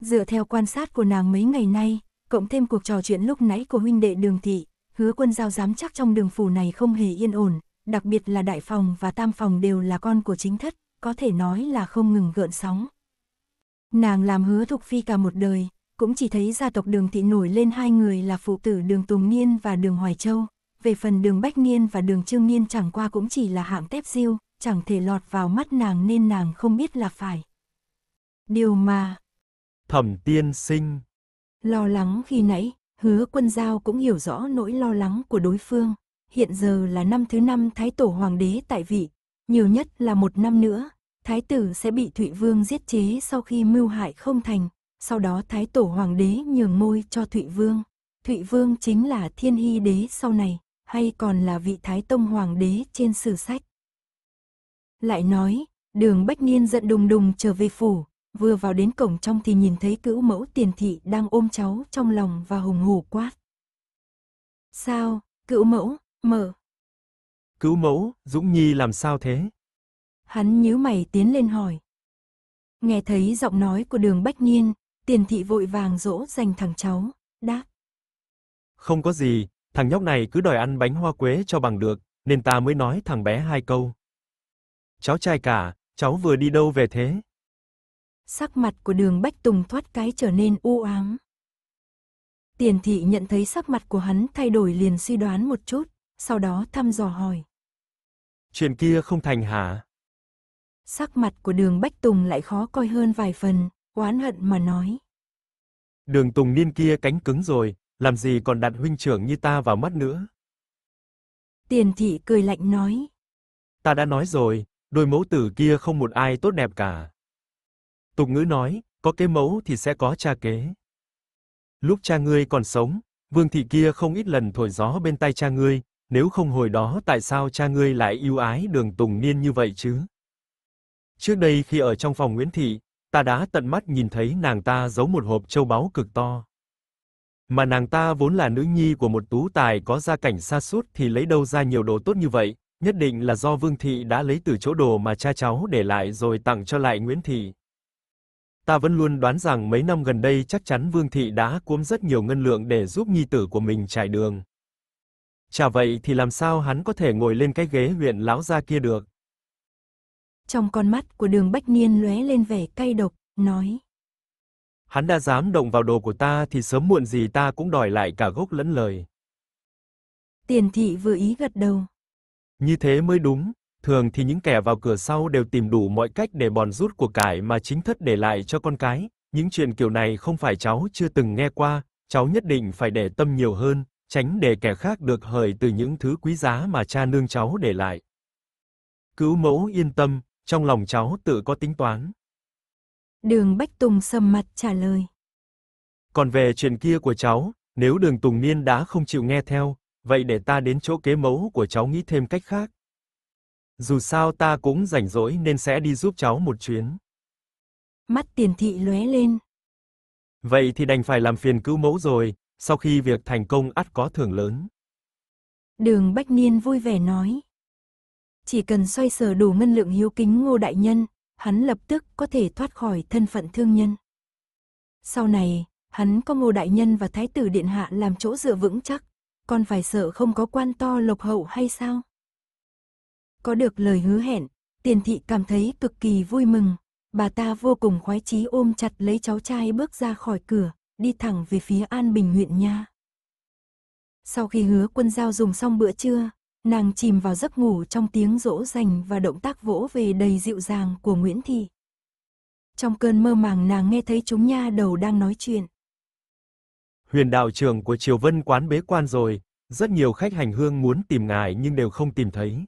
Dựa theo quan sát của nàng mấy ngày nay, cộng thêm cuộc trò chuyện lúc nãy của huynh đệ đường thị, hứa quân giao dám chắc trong đường phủ này không hề yên ổn, đặc biệt là đại phòng và tam phòng đều là con của chính thất, có thể nói là không ngừng gợn sóng. Nàng làm hứa thục phi cả một đời, cũng chỉ thấy gia tộc đường thị nổi lên hai người là phụ tử đường Tùng Niên và đường Hoài Châu, về phần đường Bách Niên và đường Trương Niên chẳng qua cũng chỉ là hạng tép diêu, chẳng thể lọt vào mắt nàng nên nàng không biết là phải. Điều mà... Thẩm tiên sinh Lo lắng khi nãy, hứa quân giao cũng hiểu rõ nỗi lo lắng của đối phương. Hiện giờ là năm thứ năm Thái Tổ Hoàng đế tại vị, nhiều nhất là một năm nữa, Thái tử sẽ bị Thụy Vương giết chế sau khi mưu hại không thành, sau đó Thái Tổ Hoàng đế nhường môi cho Thụy Vương. Thụy Vương chính là Thiên Hy đế sau này, hay còn là vị Thái Tông Hoàng đế trên sử sách. Lại nói, đường Bách Niên giận đùng đùng trở về phủ, vừa vào đến cổng trong thì nhìn thấy cữu mẫu tiền thị đang ôm cháu trong lòng và hùng hổ quát. Sao, cữu mẫu, mở. Cữu mẫu, Dũng Nhi làm sao thế? Hắn nhíu mày tiến lên hỏi. Nghe thấy giọng nói của đường Bách Niên, tiền thị vội vàng dỗ dành thằng cháu, đáp. Không có gì, thằng nhóc này cứ đòi ăn bánh hoa quế cho bằng được, nên ta mới nói thằng bé hai câu. Cháu trai cả, cháu vừa đi đâu về thế? Sắc mặt của đường Bách Tùng thoát cái trở nên u ám. Tiền thị nhận thấy sắc mặt của hắn thay đổi liền suy đoán một chút, sau đó thăm dò hỏi. Chuyện kia không thành hả? Sắc mặt của đường Bách Tùng lại khó coi hơn vài phần, oán hận mà nói. Đường Tùng niên kia cánh cứng rồi, làm gì còn đặt huynh trưởng như ta vào mắt nữa. Tiền thị cười lạnh nói. Ta đã nói rồi, đôi mẫu tử kia không một ai tốt đẹp cả. Tục ngữ nói, có kế mẫu thì sẽ có cha kế. Lúc cha ngươi còn sống, vương thị kia không ít lần thổi gió bên tay cha ngươi, nếu không hồi đó tại sao cha ngươi lại yêu ái đường tùng niên như vậy chứ? Trước đây khi ở trong phòng Nguyễn Thị, ta đã tận mắt nhìn thấy nàng ta giấu một hộp châu báu cực to. Mà nàng ta vốn là nữ nhi của một tú tài có gia cảnh xa suốt thì lấy đâu ra nhiều đồ tốt như vậy, nhất định là do Vương Thị đã lấy từ chỗ đồ mà cha cháu để lại rồi tặng cho lại Nguyễn Thị ta vẫn luôn đoán rằng mấy năm gần đây chắc chắn Vương Thị đã cuốn rất nhiều ngân lượng để giúp nhi tử của mình trải đường. Chả vậy thì làm sao hắn có thể ngồi lên cái ghế huyện lão gia kia được. Trong con mắt của đường Bách Niên lóe lên vẻ cay độc, nói. Hắn đã dám động vào đồ của ta thì sớm muộn gì ta cũng đòi lại cả gốc lẫn lời. Tiền thị vừa ý gật đầu. Như thế mới đúng, thường thì những kẻ vào cửa sau đều tìm đủ mọi cách để bòn rút của cải mà chính thất để lại cho con cái. Những chuyện kiểu này không phải cháu chưa từng nghe qua, cháu nhất định phải để tâm nhiều hơn, tránh để kẻ khác được hời từ những thứ quý giá mà cha nương cháu để lại. Cứu mẫu yên tâm, trong lòng cháu tự có tính toán. Đường Bách Tùng sầm mặt trả lời. Còn về chuyện kia của cháu, nếu đường Tùng Niên đã không chịu nghe theo, vậy để ta đến chỗ kế mẫu của cháu nghĩ thêm cách khác dù sao ta cũng rảnh rỗi nên sẽ đi giúp cháu một chuyến. Mắt tiền thị lóe lên. Vậy thì đành phải làm phiền cứu mẫu rồi, sau khi việc thành công ắt có thưởng lớn. Đường Bách Niên vui vẻ nói. Chỉ cần xoay sở đủ ngân lượng hiếu kính ngô đại nhân, hắn lập tức có thể thoát khỏi thân phận thương nhân. Sau này, hắn có ngô đại nhân và thái tử điện hạ làm chỗ dựa vững chắc, còn phải sợ không có quan to lộc hậu hay sao? Có được lời hứa hẹn, tiền thị cảm thấy cực kỳ vui mừng. Bà ta vô cùng khoái chí ôm chặt lấy cháu trai bước ra khỏi cửa, đi thẳng về phía An Bình huyện nha. Sau khi hứa quân giao dùng xong bữa trưa, nàng chìm vào giấc ngủ trong tiếng rỗ rành và động tác vỗ về đầy dịu dàng của Nguyễn Thị. Trong cơn mơ màng nàng nghe thấy chúng nha đầu đang nói chuyện. Huyền đạo trưởng của Triều Vân quán bế quan rồi, rất nhiều khách hành hương muốn tìm ngài nhưng đều không tìm thấy.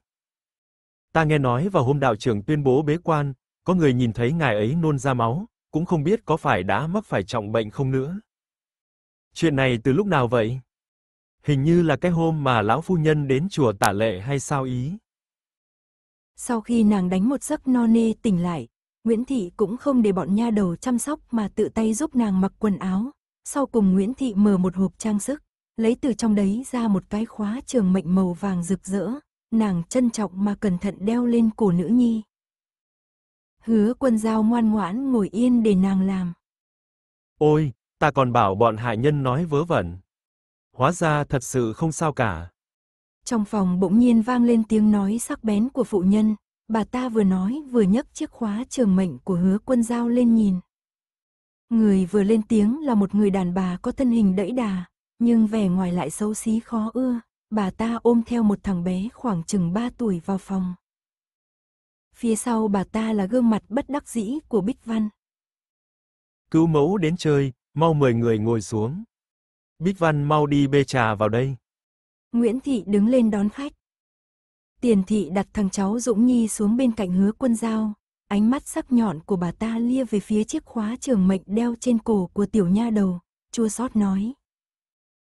Ta nghe nói vào hôm đạo trưởng tuyên bố bế quan, có người nhìn thấy ngài ấy nôn ra máu, cũng không biết có phải đã mắc phải trọng bệnh không nữa. Chuyện này từ lúc nào vậy? Hình như là cái hôm mà lão phu nhân đến chùa Tả Lệ hay sao ý? Sau khi nàng đánh một giấc no nê tỉnh lại, Nguyễn Thị cũng không để bọn nha đầu chăm sóc mà tự tay giúp nàng mặc quần áo. Sau cùng Nguyễn Thị mở một hộp trang sức, lấy từ trong đấy ra một cái khóa trường mệnh màu vàng rực rỡ, nàng trân trọng mà cẩn thận đeo lên cổ nữ nhi. Hứa quân giao ngoan ngoãn ngồi yên để nàng làm. Ôi, ta còn bảo bọn hại nhân nói vớ vẩn. Hóa ra thật sự không sao cả. Trong phòng bỗng nhiên vang lên tiếng nói sắc bén của phụ nhân, bà ta vừa nói vừa nhấc chiếc khóa trường mệnh của hứa quân giao lên nhìn. Người vừa lên tiếng là một người đàn bà có thân hình đẫy đà, nhưng vẻ ngoài lại xấu xí khó ưa bà ta ôm theo một thằng bé khoảng chừng 3 tuổi vào phòng. Phía sau bà ta là gương mặt bất đắc dĩ của Bích Văn. Cứu mẫu đến chơi, mau mời người ngồi xuống. Bích Văn mau đi bê trà vào đây. Nguyễn Thị đứng lên đón khách. Tiền Thị đặt thằng cháu Dũng Nhi xuống bên cạnh hứa quân Giao Ánh mắt sắc nhọn của bà ta lia về phía chiếc khóa trường mệnh đeo trên cổ của tiểu nha đầu, chua xót nói.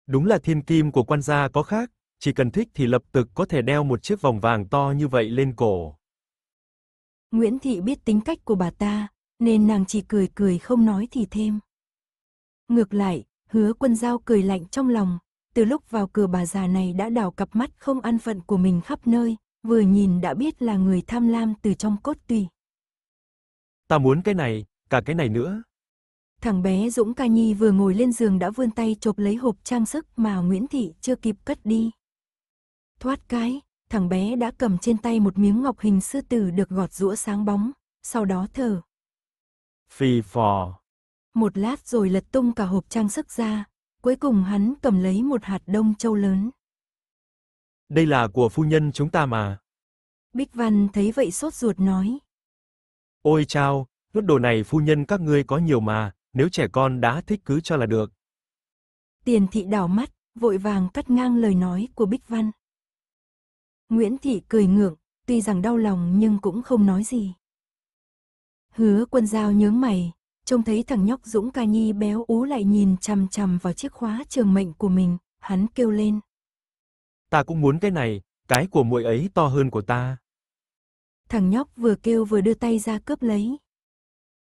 Đúng là thiên kim của quan gia có khác, chỉ cần thích thì lập tức có thể đeo một chiếc vòng vàng to như vậy lên cổ. Nguyễn Thị biết tính cách của bà ta, nên nàng chỉ cười cười không nói thì thêm. Ngược lại, hứa quân giao cười lạnh trong lòng, từ lúc vào cửa bà già này đã đảo cặp mắt không ăn phận của mình khắp nơi, vừa nhìn đã biết là người tham lam từ trong cốt tùy. Ta muốn cái này, cả cái này nữa. Thằng bé Dũng Ca Nhi vừa ngồi lên giường đã vươn tay chộp lấy hộp trang sức mà Nguyễn Thị chưa kịp cất đi. Thoát cái, thằng bé đã cầm trên tay một miếng ngọc hình sư tử được gọt rũa sáng bóng, sau đó thở. Phì phò. Một lát rồi lật tung cả hộp trang sức ra, cuối cùng hắn cầm lấy một hạt đông châu lớn. Đây là của phu nhân chúng ta mà. Bích Văn thấy vậy sốt ruột nói. Ôi chao, nút đồ này phu nhân các ngươi có nhiều mà, nếu trẻ con đã thích cứ cho là được. Tiền thị đảo mắt, vội vàng cắt ngang lời nói của Bích Văn. Nguyễn Thị cười ngượng, tuy rằng đau lòng nhưng cũng không nói gì. Hứa quân giao nhớ mày, trông thấy thằng nhóc Dũng Ca Nhi béo ú lại nhìn chằm chằm vào chiếc khóa trường mệnh của mình, hắn kêu lên. Ta cũng muốn cái này, cái của muội ấy to hơn của ta. Thằng nhóc vừa kêu vừa đưa tay ra cướp lấy.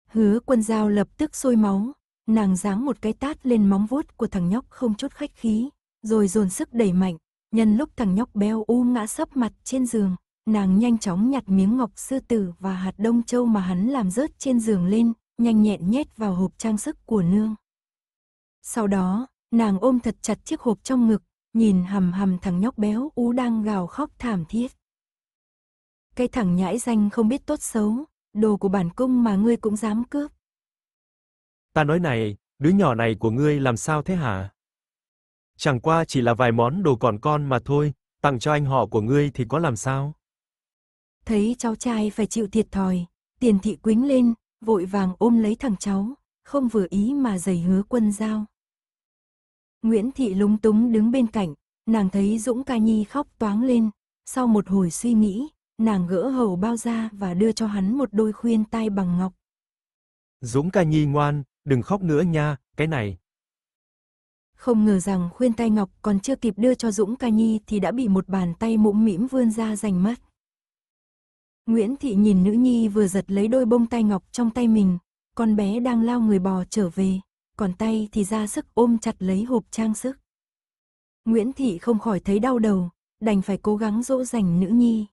Hứa quân Giao lập tức sôi máu, nàng giáng một cái tát lên móng vuốt của thằng nhóc không chút khách khí, rồi dồn sức đẩy mạnh, Nhân lúc thằng nhóc béo u ngã sấp mặt trên giường, nàng nhanh chóng nhặt miếng ngọc sư tử và hạt đông châu mà hắn làm rớt trên giường lên, nhanh nhẹn nhét vào hộp trang sức của nương. Sau đó, nàng ôm thật chặt chiếc hộp trong ngực, nhìn hầm hầm thằng nhóc béo u đang gào khóc thảm thiết. Cái thằng nhãi danh không biết tốt xấu, đồ của bản cung mà ngươi cũng dám cướp. Ta nói này, đứa nhỏ này của ngươi làm sao thế hả? chẳng qua chỉ là vài món đồ còn con mà thôi, tặng cho anh họ của ngươi thì có làm sao? Thấy cháu trai phải chịu thiệt thòi, Tiền thị quính lên, vội vàng ôm lấy thằng cháu, không vừa ý mà giày hứa quân giao. Nguyễn thị lúng túng đứng bên cạnh, nàng thấy Dũng Ca Nhi khóc toáng lên, sau một hồi suy nghĩ, nàng gỡ hầu bao ra và đưa cho hắn một đôi khuyên tai bằng ngọc. Dũng Ca Nhi ngoan, đừng khóc nữa nha, cái này. Không ngờ rằng khuyên tay Ngọc còn chưa kịp đưa cho Dũng Ca Nhi thì đã bị một bàn tay mũm mĩm vươn ra giành mất. Nguyễn Thị nhìn nữ nhi vừa giật lấy đôi bông tay Ngọc trong tay mình, con bé đang lao người bò trở về, còn tay thì ra sức ôm chặt lấy hộp trang sức. Nguyễn Thị không khỏi thấy đau đầu, đành phải cố gắng dỗ dành nữ nhi.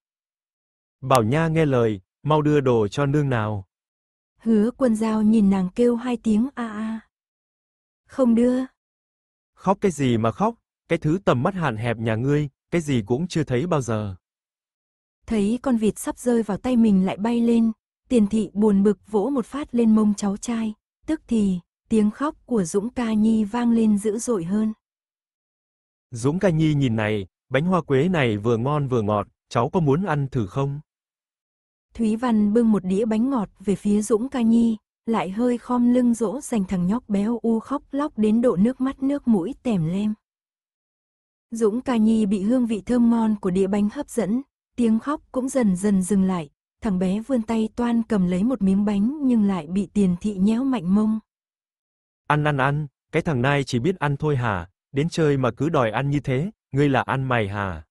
Bảo Nha nghe lời, mau đưa đồ cho nương nào. Hứa quân giao nhìn nàng kêu hai tiếng a a. Không đưa, Khóc cái gì mà khóc, cái thứ tầm mắt hạn hẹp nhà ngươi, cái gì cũng chưa thấy bao giờ. Thấy con vịt sắp rơi vào tay mình lại bay lên, tiền thị buồn bực vỗ một phát lên mông cháu trai, tức thì, tiếng khóc của Dũng Ca Nhi vang lên dữ dội hơn. Dũng Ca Nhi nhìn này, bánh hoa quế này vừa ngon vừa ngọt, cháu có muốn ăn thử không? Thúy Văn bưng một đĩa bánh ngọt về phía Dũng Ca Nhi, lại hơi khom lưng dỗ dành thằng nhóc béo u khóc lóc đến độ nước mắt nước mũi tèm lem. Dũng ca nhi bị hương vị thơm ngon của đĩa bánh hấp dẫn, tiếng khóc cũng dần dần dừng lại, thằng bé vươn tay toan cầm lấy một miếng bánh nhưng lại bị tiền thị nhéo mạnh mông. Ăn ăn ăn, cái thằng này chỉ biết ăn thôi hả, đến chơi mà cứ đòi ăn như thế, ngươi là ăn mày hả?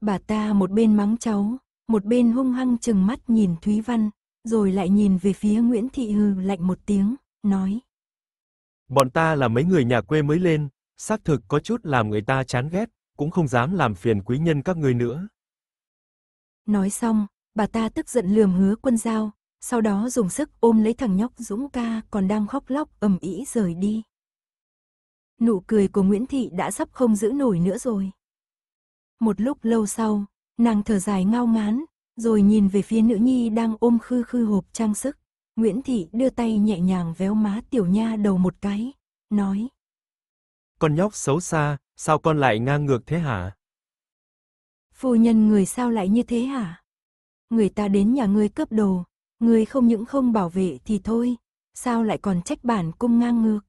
Bà ta một bên mắng cháu, một bên hung hăng chừng mắt nhìn Thúy Văn, rồi lại nhìn về phía Nguyễn Thị Hư lạnh một tiếng, nói. Bọn ta là mấy người nhà quê mới lên, xác thực có chút làm người ta chán ghét, cũng không dám làm phiền quý nhân các ngươi nữa. Nói xong, bà ta tức giận lườm hứa quân giao sau đó dùng sức ôm lấy thằng nhóc Dũng ca còn đang khóc lóc ầm ĩ rời đi. Nụ cười của Nguyễn Thị đã sắp không giữ nổi nữa rồi. Một lúc lâu sau, nàng thở dài ngao ngán, rồi nhìn về phía nữ nhi đang ôm khư khư hộp trang sức. Nguyễn Thị đưa tay nhẹ nhàng véo má tiểu nha đầu một cái, nói. Con nhóc xấu xa, sao con lại ngang ngược thế hả? Phu nhân người sao lại như thế hả? Người ta đến nhà ngươi cướp đồ, ngươi không những không bảo vệ thì thôi, sao lại còn trách bản cung ngang ngược?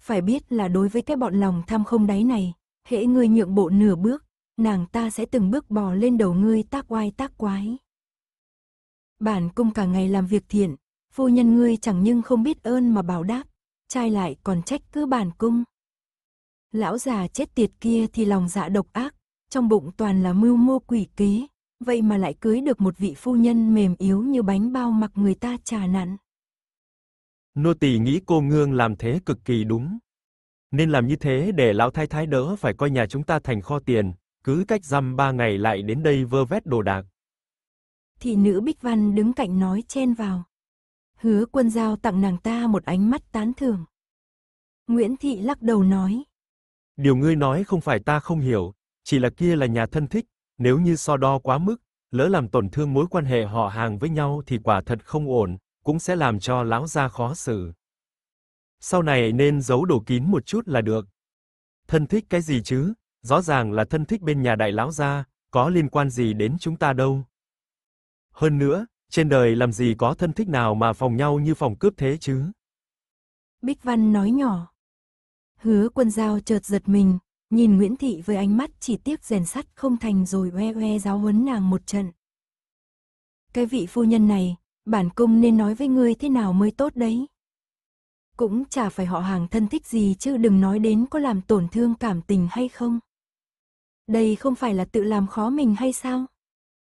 Phải biết là đối với cái bọn lòng tham không đáy này, hễ ngươi nhượng bộ nửa bước, nàng ta sẽ từng bước bò lên đầu ngươi tác oai tác quái. Bản cung cả ngày làm việc thiện, phu nhân ngươi chẳng nhưng không biết ơn mà bảo đáp, trai lại còn trách cứ bản cung. Lão già chết tiệt kia thì lòng dạ độc ác, trong bụng toàn là mưu mô quỷ kế, vậy mà lại cưới được một vị phu nhân mềm yếu như bánh bao mặc người ta trà nặn. Nô tỳ nghĩ cô Ngương làm thế cực kỳ đúng. Nên làm như thế để lão thái thái đỡ phải coi nhà chúng ta thành kho tiền, cứ cách dăm ba ngày lại đến đây vơ vét đồ đạc. Thị nữ Bích Văn đứng cạnh nói chen vào. Hứa quân giao tặng nàng ta một ánh mắt tán thưởng. Nguyễn Thị lắc đầu nói. Điều ngươi nói không phải ta không hiểu, chỉ là kia là nhà thân thích, nếu như so đo quá mức, lỡ làm tổn thương mối quan hệ họ hàng với nhau thì quả thật không ổn, cũng sẽ làm cho lão gia khó xử. Sau này nên giấu đồ kín một chút là được. Thân thích cái gì chứ, Rõ ràng là thân thích bên nhà đại lão gia, có liên quan gì đến chúng ta đâu. Hơn nữa, trên đời làm gì có thân thích nào mà phòng nhau như phòng cướp thế chứ. Bích Văn nói nhỏ. Hứa quân giao chợt giật mình, nhìn Nguyễn Thị với ánh mắt chỉ tiếc rèn sắt không thành rồi oe oe giáo huấn nàng một trận. Cái vị phu nhân này, bản cung nên nói với ngươi thế nào mới tốt đấy. Cũng chả phải họ hàng thân thích gì chứ đừng nói đến có làm tổn thương cảm tình hay không đây không phải là tự làm khó mình hay sao?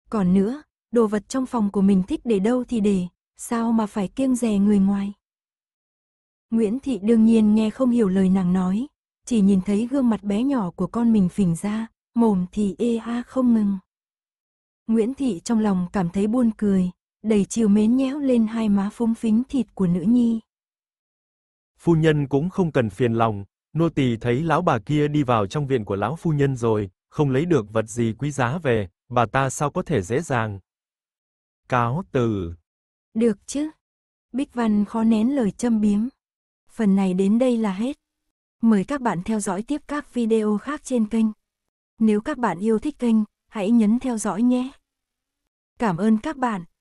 Còn nữa, đồ vật trong phòng của mình thích để đâu thì để, sao mà phải kiêng dè người ngoài? Nguyễn Thị đương nhiên nghe không hiểu lời nàng nói, chỉ nhìn thấy gương mặt bé nhỏ của con mình phình ra, mồm thì ê a không ngừng. Nguyễn Thị trong lòng cảm thấy buồn cười, đầy chiều mến nhéo lên hai má phúng phính thịt của nữ nhi. Phu nhân cũng không cần phiền lòng, nô tỳ thấy lão bà kia đi vào trong viện của lão phu nhân rồi, không lấy được vật gì quý giá về, bà ta sao có thể dễ dàng. Cáo từ. Được chứ. Bích Văn khó nén lời châm biếm. Phần này đến đây là hết. Mời các bạn theo dõi tiếp các video khác trên kênh. Nếu các bạn yêu thích kênh, hãy nhấn theo dõi nhé. Cảm ơn các bạn.